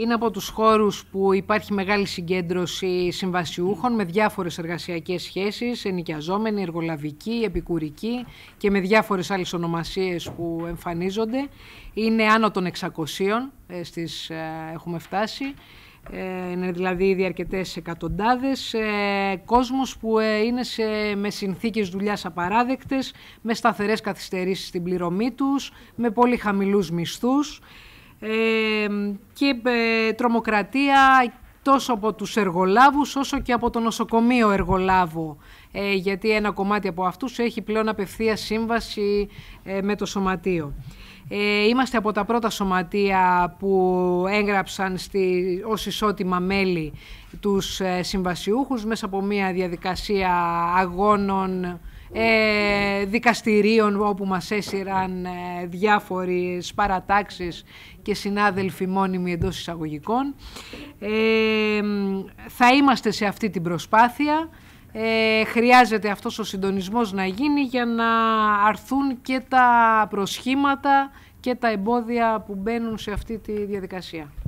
Είναι από τους χώρους που υπάρχει μεγάλη συγκέντρωση συμβασιούχων με διάφορες εργασιακές σχέσεις, ενοικιαζόμενοι, εργολαβικοί, επικουρικοί και με διάφορες άλλες ονομασίες που εμφανίζονται. Είναι άνω των 600 ε, στις ε, έχουμε φτάσει. Ε, είναι δηλαδή ήδη αρκετές εκατοντάδες κόσμος που είναι σε, με συνθήκες δουλειάς απαράδεκτες, με σταθερές καθυστερήσεις στην πληρωμή τους, με πολύ χαμηλούς μισθούς και ε, τρομοκρατία τόσο από τους εργολάβους όσο και από το νοσοκομείο εργολάβου. Ε, γιατί ένα κομμάτι από αυτούς έχει πλέον απευθεία σύμβαση ε, με το σωματείο. είμαστε από τα πρώτα σωματεία που έγραψαν στη, ως ισότιμα μέλη τους συμβασιούχους μέσα από μια διαδικασία αγώνων ε, δικαστηρίων όπου μας έσυραν ε, διάφορες παρατάξεις και συνάδελφοι μόνιμοι εντός εισαγωγικών. Ε, θα είμαστε σε αυτή την προσπάθεια. Ε, χρειάζεται αυτός ο συντονισμός να γίνει για να αρθούν και τα προσχήματα και τα εμπόδια που μπαίνουν σε αυτή τη διαδικασία.